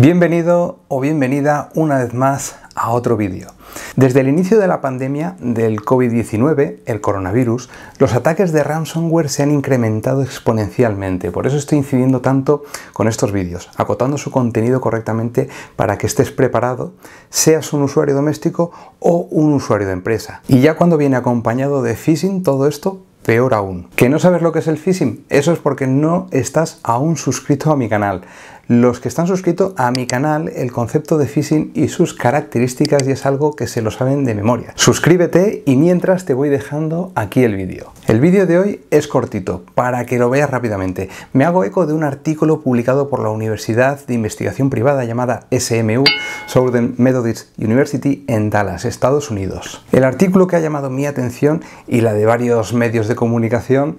Bienvenido o bienvenida una vez más a otro vídeo. Desde el inicio de la pandemia del COVID-19, el coronavirus, los ataques de ransomware se han incrementado exponencialmente. Por eso estoy incidiendo tanto con estos vídeos, acotando su contenido correctamente para que estés preparado, seas un usuario doméstico o un usuario de empresa. Y ya cuando viene acompañado de phishing, todo esto Peor aún. ¿Que no sabes lo que es el phishing? Eso es porque no estás aún suscrito a mi canal los que están suscritos a mi canal el concepto de phishing y sus características y es algo que se lo saben de memoria. Suscríbete y mientras te voy dejando aquí el vídeo. El vídeo de hoy es cortito, para que lo veas rápidamente. Me hago eco de un artículo publicado por la Universidad de Investigación Privada llamada SMU, Southern Methodist University, en Dallas, Estados Unidos. El artículo que ha llamado mi atención y la de varios medios de comunicación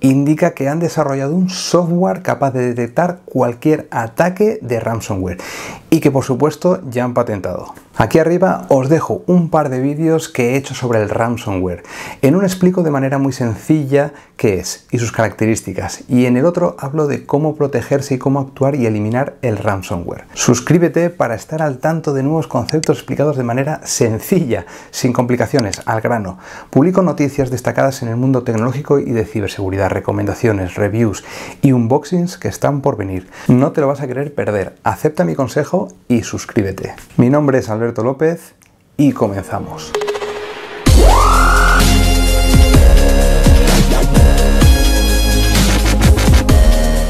indica que han desarrollado un software capaz de detectar cualquier ataque de ransomware y que por supuesto ya han patentado. Aquí arriba os dejo un par de vídeos que he hecho sobre el ransomware. En uno explico de manera muy sencilla qué es y sus características y en el otro hablo de cómo protegerse y cómo actuar y eliminar el ransomware. Suscríbete para estar al tanto de nuevos conceptos explicados de manera sencilla, sin complicaciones, al grano. Publico noticias destacadas en el mundo tecnológico y de ciberseguridad, recomendaciones, reviews y unboxings que están por venir. No te lo vas a querer perder. Acepta mi consejo y suscríbete. Mi nombre es Alberto López y comenzamos.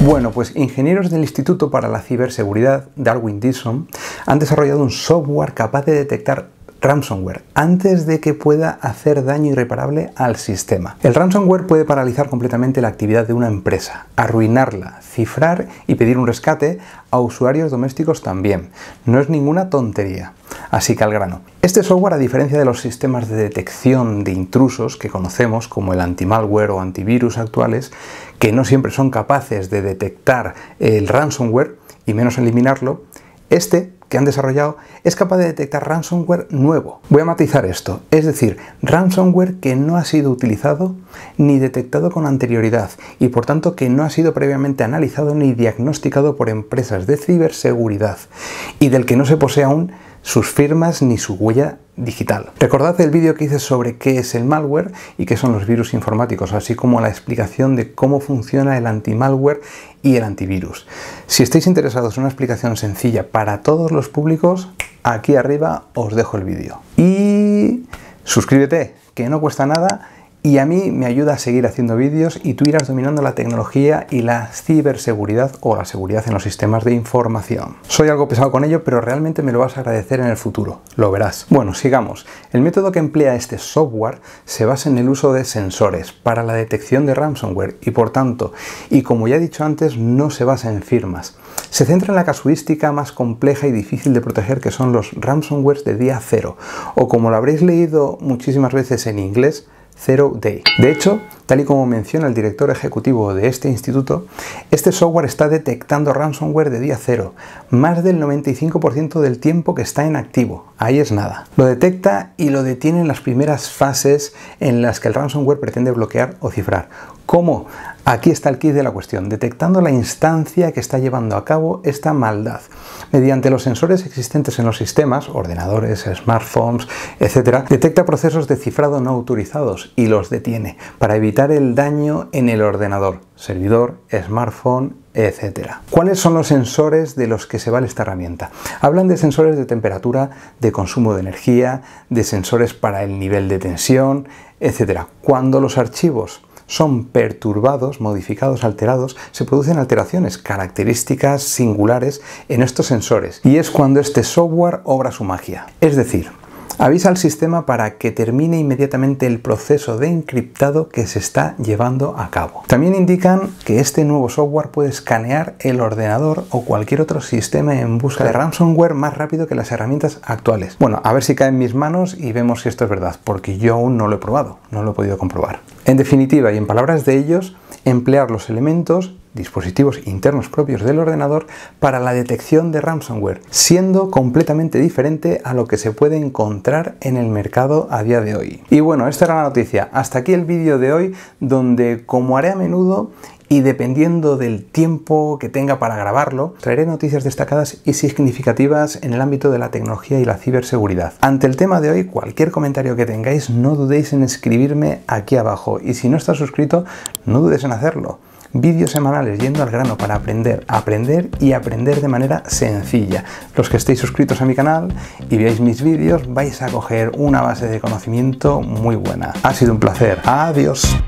Bueno, pues ingenieros del Instituto para la Ciberseguridad, Darwin Dixon, han desarrollado un software capaz de detectar ransomware antes de que pueda hacer daño irreparable al sistema. El ransomware puede paralizar completamente la actividad de una empresa, arruinarla, cifrar y pedir un rescate a usuarios domésticos también. No es ninguna tontería. Así que al grano. Este software, a diferencia de los sistemas de detección de intrusos que conocemos como el anti-malware o antivirus actuales, que no siempre son capaces de detectar el ransomware y menos eliminarlo, este que han desarrollado es capaz de detectar ransomware nuevo. Voy a matizar esto, es decir, ransomware que no ha sido utilizado ni detectado con anterioridad y por tanto que no ha sido previamente analizado ni diagnosticado por empresas de ciberseguridad y del que no se posee aún sus firmas ni su huella digital. Recordad el vídeo que hice sobre qué es el malware y qué son los virus informáticos, así como la explicación de cómo funciona el anti-malware y el antivirus. Si estáis interesados en una explicación sencilla para todos los públicos, aquí arriba os dejo el vídeo. Y suscríbete, que no cuesta nada y a mí me ayuda a seguir haciendo vídeos y tú irás dominando la tecnología y la ciberseguridad o la seguridad en los sistemas de información. Soy algo pesado con ello, pero realmente me lo vas a agradecer en el futuro, lo verás. Bueno, sigamos. El método que emplea este software se basa en el uso de sensores para la detección de ransomware y por tanto, y como ya he dicho antes, no se basa en firmas. Se centra en la casuística más compleja y difícil de proteger que son los ransomwares de día cero, o como lo habréis leído muchísimas veces en inglés, Day. De hecho, tal y como menciona el director ejecutivo de este instituto, este software está detectando ransomware de día cero, más del 95% del tiempo que está en activo. Ahí es nada. Lo detecta y lo detiene en las primeras fases en las que el ransomware pretende bloquear o cifrar. ¿Cómo? Aquí está el kit de la cuestión, detectando la instancia que está llevando a cabo esta maldad. Mediante los sensores existentes en los sistemas, ordenadores, smartphones, etc., detecta procesos de cifrado no autorizados y los detiene para evitar el daño en el ordenador, servidor, smartphone, etc. ¿Cuáles son los sensores de los que se vale esta herramienta? Hablan de sensores de temperatura, de consumo de energía, de sensores para el nivel de tensión, etc. Cuando los archivos son perturbados, modificados, alterados, se producen alteraciones características singulares en estos sensores y es cuando este software obra su magia. Es decir, Avisa al sistema para que termine inmediatamente el proceso de encriptado que se está llevando a cabo. También indican que este nuevo software puede escanear el ordenador o cualquier otro sistema en busca de ransomware más rápido que las herramientas actuales. Bueno, a ver si cae en mis manos y vemos si esto es verdad, porque yo aún no lo he probado, no lo he podido comprobar. En definitiva y en palabras de ellos, emplear los elementos dispositivos internos propios del ordenador para la detección de ransomware, siendo completamente diferente a lo que se puede encontrar en el mercado a día de hoy. Y bueno, esta era la noticia. Hasta aquí el vídeo de hoy donde, como haré a menudo, y dependiendo del tiempo que tenga para grabarlo, traeré noticias destacadas y significativas en el ámbito de la tecnología y la ciberseguridad. Ante el tema de hoy, cualquier comentario que tengáis, no dudéis en escribirme aquí abajo y si no estás suscrito, no dudes en hacerlo vídeos semanales yendo al grano para aprender, aprender y aprender de manera sencilla. Los que estéis suscritos a mi canal y veáis mis vídeos vais a coger una base de conocimiento muy buena. Ha sido un placer. Adiós.